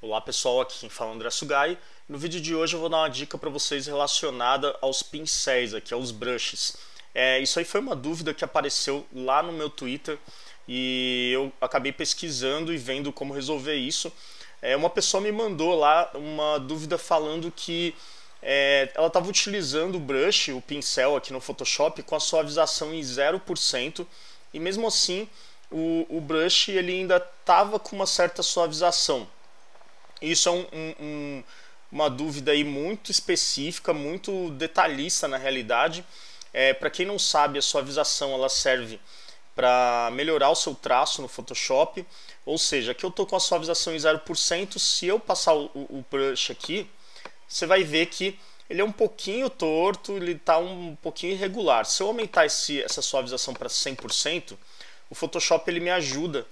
Olá pessoal, aqui quem fala é André Sugai. No vídeo de hoje eu vou dar uma dica para vocês relacionada aos pincéis aqui, aos brushes. É, isso aí foi uma dúvida que apareceu lá no meu Twitter e eu acabei pesquisando e vendo como resolver isso. É, uma pessoa me mandou lá uma dúvida falando que é, ela estava utilizando o brush, o pincel aqui no Photoshop, com a suavização em 0% e mesmo assim o, o brush ele ainda estava com uma certa suavização. Isso é um, um, uma dúvida aí muito específica, muito detalhista na realidade. É, para quem não sabe, a suavização ela serve para melhorar o seu traço no Photoshop. Ou seja, aqui eu estou com a suavização em 0%. Se eu passar o, o brush aqui, você vai ver que ele é um pouquinho torto, ele está um pouquinho irregular. Se eu aumentar esse, essa suavização para 100%, o Photoshop ele me ajuda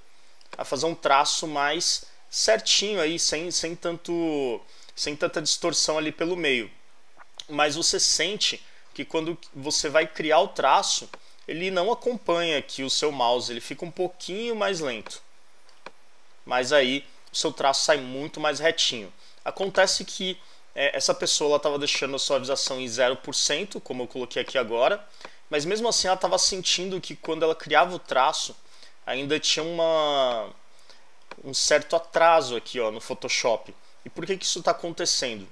a fazer um traço mais certinho aí, sem, sem, tanto, sem tanta distorção ali pelo meio. Mas você sente que quando você vai criar o traço, ele não acompanha aqui o seu mouse, ele fica um pouquinho mais lento. Mas aí o seu traço sai muito mais retinho. Acontece que é, essa pessoa estava deixando a sua suavização em 0%, como eu coloquei aqui agora, mas mesmo assim ela estava sentindo que quando ela criava o traço, ainda tinha uma, um certo atraso aqui ó, no Photoshop. E por que, que isso está acontecendo?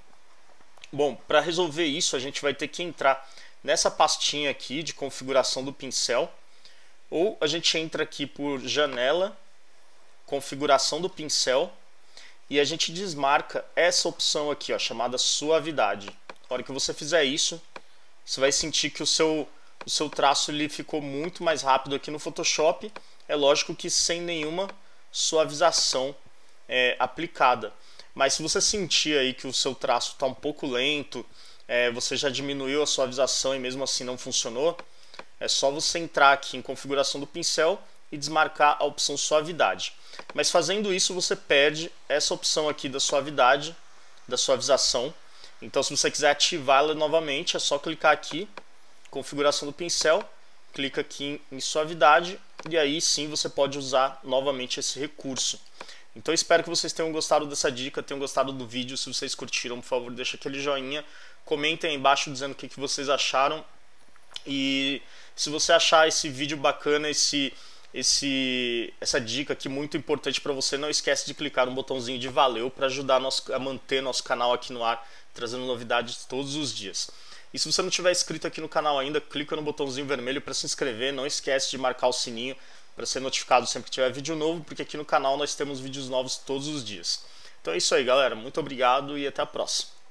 Bom, para resolver isso, a gente vai ter que entrar nessa pastinha aqui de configuração do pincel, ou a gente entra aqui por janela, configuração do pincel, e a gente desmarca essa opção aqui, ó, chamada suavidade. Na hora que você fizer isso, você vai sentir que o seu, o seu traço ele ficou muito mais rápido aqui no Photoshop, é lógico que sem nenhuma suavização é, aplicada. Mas se você sentir aí que o seu traço está um pouco lento, é, você já diminuiu a suavização e mesmo assim não funcionou, é só você entrar aqui em configuração do pincel e desmarcar a opção suavidade. Mas fazendo isso você perde essa opção aqui da suavidade, da suavização. Então se você quiser ativá-la novamente é só clicar aqui, configuração do pincel, clica aqui em, em suavidade e aí sim você pode usar novamente esse recurso. Então espero que vocês tenham gostado dessa dica, tenham gostado do vídeo. Se vocês curtiram, por favor, deixa aquele joinha. Comentem aí embaixo dizendo o que, vocês acharam. E se você achar esse vídeo bacana, esse, esse, essa dica aqui muito importante para você, não esquece de clicar no botãozinho de valeu para ajudar nosso, a manter nosso canal aqui no ar, trazendo novidades todos os dias. E se você não tiver inscrito aqui no canal ainda, clica no botãozinho vermelho para se inscrever. Não esquece de marcar o sininho para ser notificado sempre que tiver vídeo novo, porque aqui no canal nós temos vídeos novos todos os dias. Então é isso aí, galera. Muito obrigado e até a próxima.